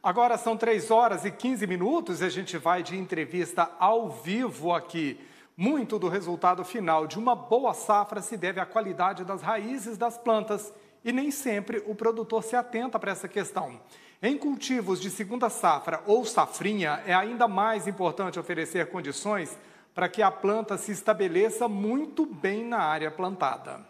Agora são 3 horas e 15 minutos e a gente vai de entrevista ao vivo aqui. Muito do resultado final de uma boa safra se deve à qualidade das raízes das plantas e nem sempre o produtor se atenta para essa questão. Em cultivos de segunda safra ou safrinha, é ainda mais importante oferecer condições para que a planta se estabeleça muito bem na área plantada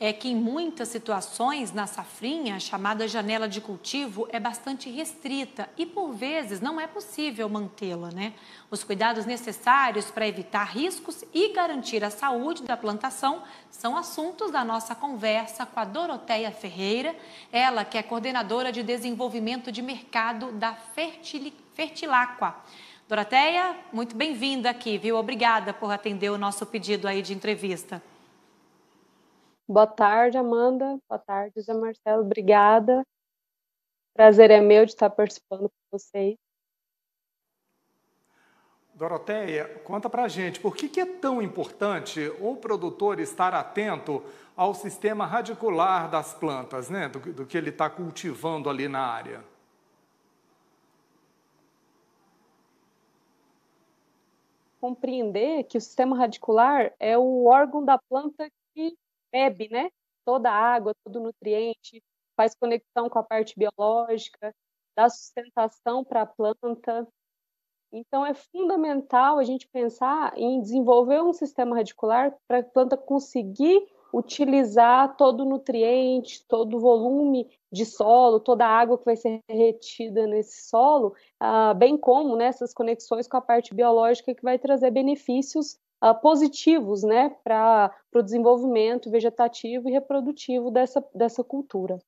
é que em muitas situações na safrinha, a chamada janela de cultivo é bastante restrita e por vezes não é possível mantê-la, né? Os cuidados necessários para evitar riscos e garantir a saúde da plantação são assuntos da nossa conversa com a Doroteia Ferreira, ela que é coordenadora de desenvolvimento de mercado da Fertilacqua. Doroteia, muito bem-vinda aqui, viu? Obrigada por atender o nosso pedido aí de entrevista. Boa tarde, Amanda. Boa tarde, Zé Marcelo. Obrigada. Prazer é meu de estar participando com vocês. Doroteia, conta pra gente, por que, que é tão importante o produtor estar atento ao sistema radicular das plantas, né? do, do que ele está cultivando ali na área? Compreender que o sistema radicular é o órgão da planta que bebe, né? Toda a água, todo o nutriente, faz conexão com a parte biológica, dá sustentação para a planta. Então, é fundamental a gente pensar em desenvolver um sistema radicular para a planta conseguir utilizar todo o nutriente, todo o volume de solo, toda a água que vai ser retida nesse solo, ah, bem como né, essas conexões com a parte biológica que vai trazer benefícios uh, positivos né, para o desenvolvimento vegetativo e reprodutivo dessa, dessa cultura.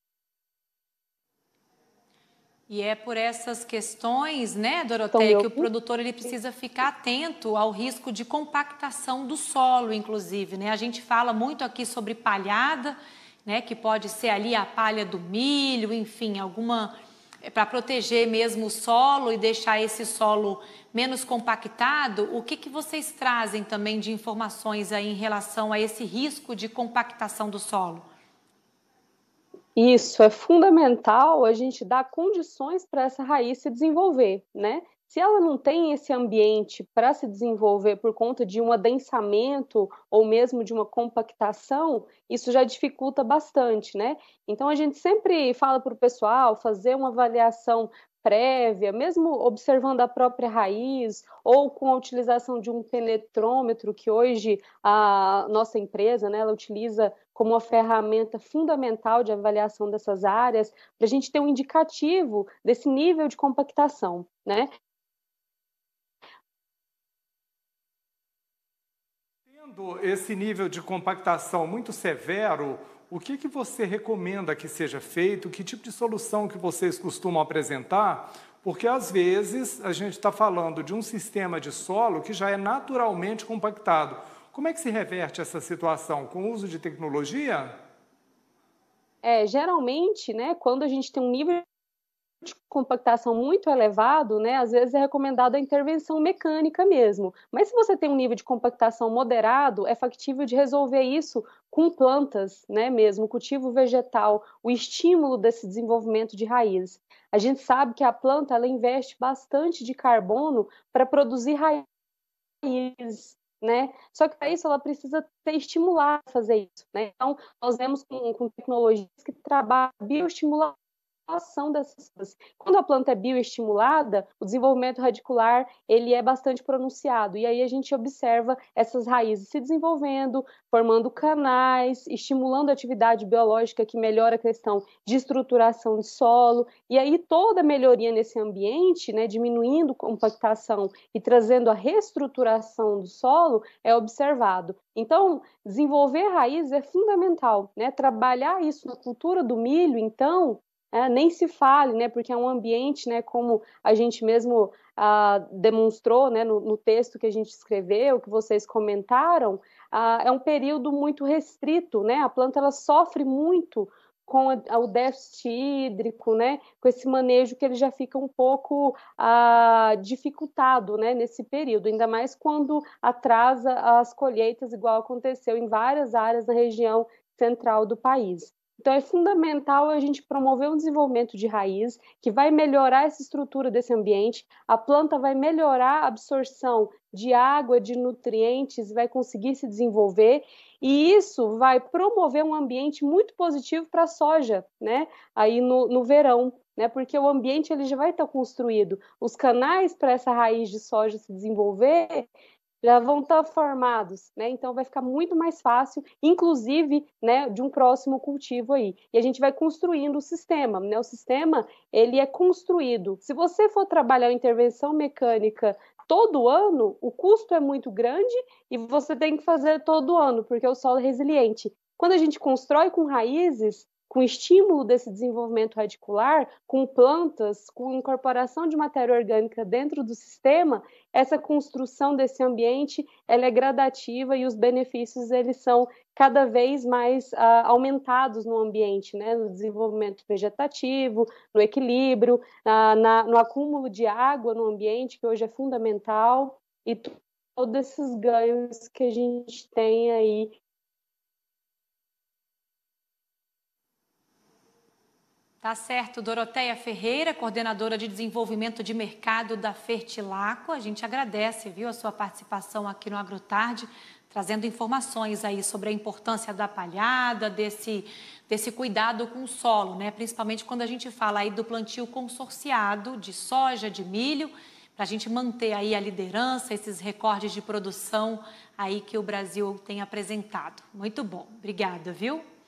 E é por essas questões, né, Doroteia, então, que o produtor ele precisa ficar atento ao risco de compactação do solo, inclusive, né? A gente fala muito aqui sobre palhada, né, que pode ser ali a palha do milho, enfim, alguma é para proteger mesmo o solo e deixar esse solo menos compactado, o que, que vocês trazem também de informações aí em relação a esse risco de compactação do solo? Isso é fundamental a gente dar condições para essa raiz se desenvolver, né? Se ela não tem esse ambiente para se desenvolver por conta de um adensamento ou mesmo de uma compactação, isso já dificulta bastante, né? Então a gente sempre fala para o pessoal fazer uma avaliação prévia, mesmo observando a própria raiz ou com a utilização de um penetrômetro que hoje a nossa empresa, né, ela utiliza como uma ferramenta fundamental de avaliação dessas áreas, para a gente ter um indicativo desse nível de compactação, né? Tendo esse nível de compactação muito severo, o que, que você recomenda que seja feito, que tipo de solução que vocês costumam apresentar, porque às vezes a gente está falando de um sistema de solo que já é naturalmente compactado. Como é que se reverte essa situação? Com o uso de tecnologia? É, geralmente, né, quando a gente tem um nível de compactação muito elevado, né, às vezes é recomendada a intervenção mecânica mesmo. Mas se você tem um nível de compactação moderado, é factível de resolver isso com plantas, né, mesmo, cultivo vegetal, o estímulo desse desenvolvimento de raízes. A gente sabe que a planta ela investe bastante de carbono para produzir raízes, né? Só que para isso ela precisa ser estimulada a fazer isso, né? Então, nós vemos com, com tecnologias que trabalham bioestimulação ação dessas Quando a planta é bioestimulada, o desenvolvimento radicular ele é bastante pronunciado e aí a gente observa essas raízes se desenvolvendo, formando canais, estimulando a atividade biológica que melhora a questão de estruturação de solo e aí toda melhoria nesse ambiente, né, diminuindo compactação e trazendo a reestruturação do solo é observado. Então, desenvolver raízes é fundamental, né? Trabalhar isso na cultura do milho, então, é, nem se fale, né, porque é um ambiente, né, como a gente mesmo ah, demonstrou né, no, no, texto que a gente escreveu, que vocês comentaram, ah, é um período muito restrito, né, a planta ela sofre muito com a, o déficit hídrico, né, com esse manejo que ele já fica um pouco ah, dificultado né, nesse período, ainda mais quando atrasa as colheitas, igual aconteceu em várias áreas da região central do país. Então, é fundamental a gente promover um desenvolvimento de raiz que vai melhorar essa estrutura desse ambiente. A planta vai melhorar a absorção de água, de nutrientes, vai conseguir se desenvolver. E isso vai promover um ambiente muito positivo para a soja, né? Aí no, no verão, né? Porque o ambiente ele já vai estar construído. Os canais para essa raiz de soja se desenvolver já vão estar tá formados, né? Então vai ficar muito mais fácil, inclusive, né, de um próximo cultivo aí. E a gente vai construindo o sistema, né? O sistema, ele é construído. Se você for trabalhar intervenção mecânica todo ano, o custo é muito grande e você tem que fazer todo ano, porque o solo é resiliente. Quando a gente constrói com raízes, com estímulo desse desenvolvimento radicular, com plantas, com incorporação de matéria orgânica dentro do sistema, essa construção desse ambiente ela é gradativa e os benefícios eles são cada vez mais uh, aumentados no ambiente, né? no desenvolvimento vegetativo, no equilíbrio, ah, na, no acúmulo de água no ambiente, que hoje é fundamental, e todos esses ganhos que a gente tem aí Tá certo, Doroteia Ferreira, coordenadora de desenvolvimento de mercado da Fertilaco. A gente agradece, viu, a sua participação aqui no Agrotarde, trazendo informações aí sobre a importância da palhada, desse, desse cuidado com o solo, né? Principalmente quando a gente fala aí do plantio consorciado de soja, de milho, para a gente manter aí a liderança, esses recordes de produção aí que o Brasil tem apresentado. Muito bom, obrigada, viu?